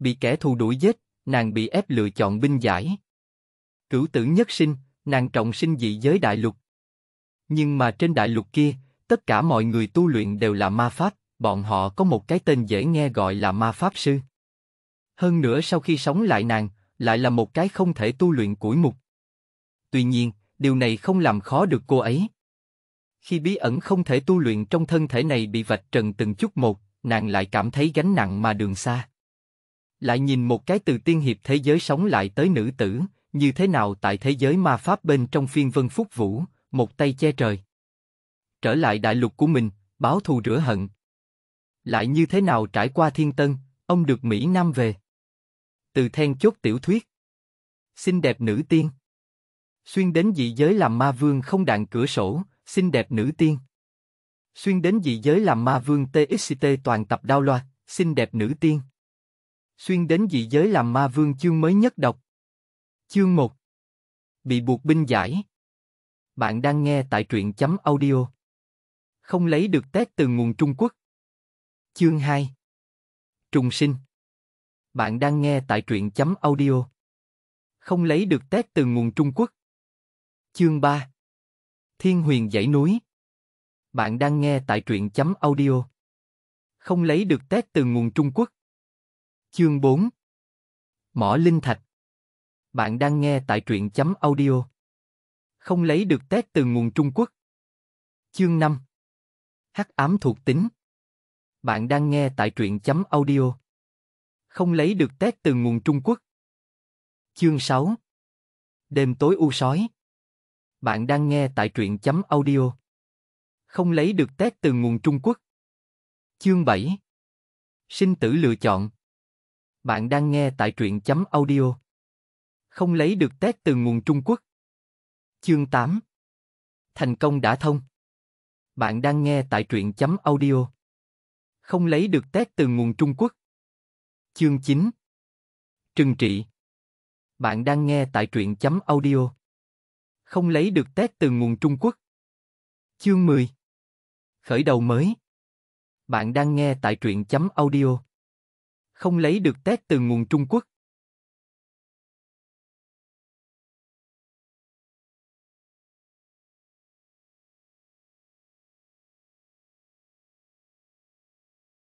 bị kẻ thù đuổi giết, nàng bị ép lựa chọn binh giải. Cửu tử nhất sinh, nàng trọng sinh dị giới đại lục. Nhưng mà trên đại lục kia, tất cả mọi người tu luyện đều là ma pháp, bọn họ có một cái tên dễ nghe gọi là ma pháp sư. Hơn nữa sau khi sống lại nàng, lại là một cái không thể tu luyện củi mục. Tuy nhiên, điều này không làm khó được cô ấy. Khi bí ẩn không thể tu luyện trong thân thể này bị vạch trần từng chút một, nàng lại cảm thấy gánh nặng mà đường xa lại nhìn một cái từ tiên hiệp thế giới sống lại tới nữ tử, như thế nào tại thế giới ma pháp bên trong phiên vân phúc vũ, một tay che trời. Trở lại đại lục của mình, báo thù rửa hận. Lại như thế nào trải qua thiên tân, ông được Mỹ Nam về. Từ then chốt tiểu thuyết. Xinh đẹp nữ tiên. Xuyên đến dị giới làm ma vương không đạn cửa sổ, xinh đẹp nữ tiên. Xuyên đến dị giới làm ma vương TXT toàn tập đao loa, xinh đẹp nữ tiên Xuyên đến dị giới làm ma vương chương mới nhất đọc. Chương 1 Bị buộc binh giải Bạn đang nghe tại truyện chấm audio. Không lấy được test từ nguồn Trung Quốc. Chương 2 Trùng sinh Bạn đang nghe tại truyện chấm audio. Không lấy được test từ nguồn Trung Quốc. Chương 3 Thiên huyền dãy núi Bạn đang nghe tại truyện chấm audio. Không lấy được test từ nguồn Trung Quốc. Chương 4 Mỏ Linh Thạch Bạn đang nghe tại truyện chấm audio. Không lấy được tét từ nguồn Trung Quốc. Chương 5 Hắc ám thuộc tính Bạn đang nghe tại truyện chấm audio. Không lấy được tét từ nguồn Trung Quốc. Chương 6 Đêm tối u sói Bạn đang nghe tại truyện chấm audio. Không lấy được tét từ nguồn Trung Quốc. Chương 7 Sinh tử lựa chọn bạn đang nghe tại truyện chấm audio. Không lấy được tét từ nguồn Trung Quốc. Chương 8 Thành công đã thông. Bạn đang nghe tại truyện chấm audio. Không lấy được tét từ nguồn Trung Quốc. Chương 9 Trừng trị Bạn đang nghe tại truyện chấm audio. Không lấy được tét từ nguồn Trung Quốc. Chương 10 Khởi đầu mới Bạn đang nghe tại truyện chấm audio không lấy được test từ nguồn Trung Quốc.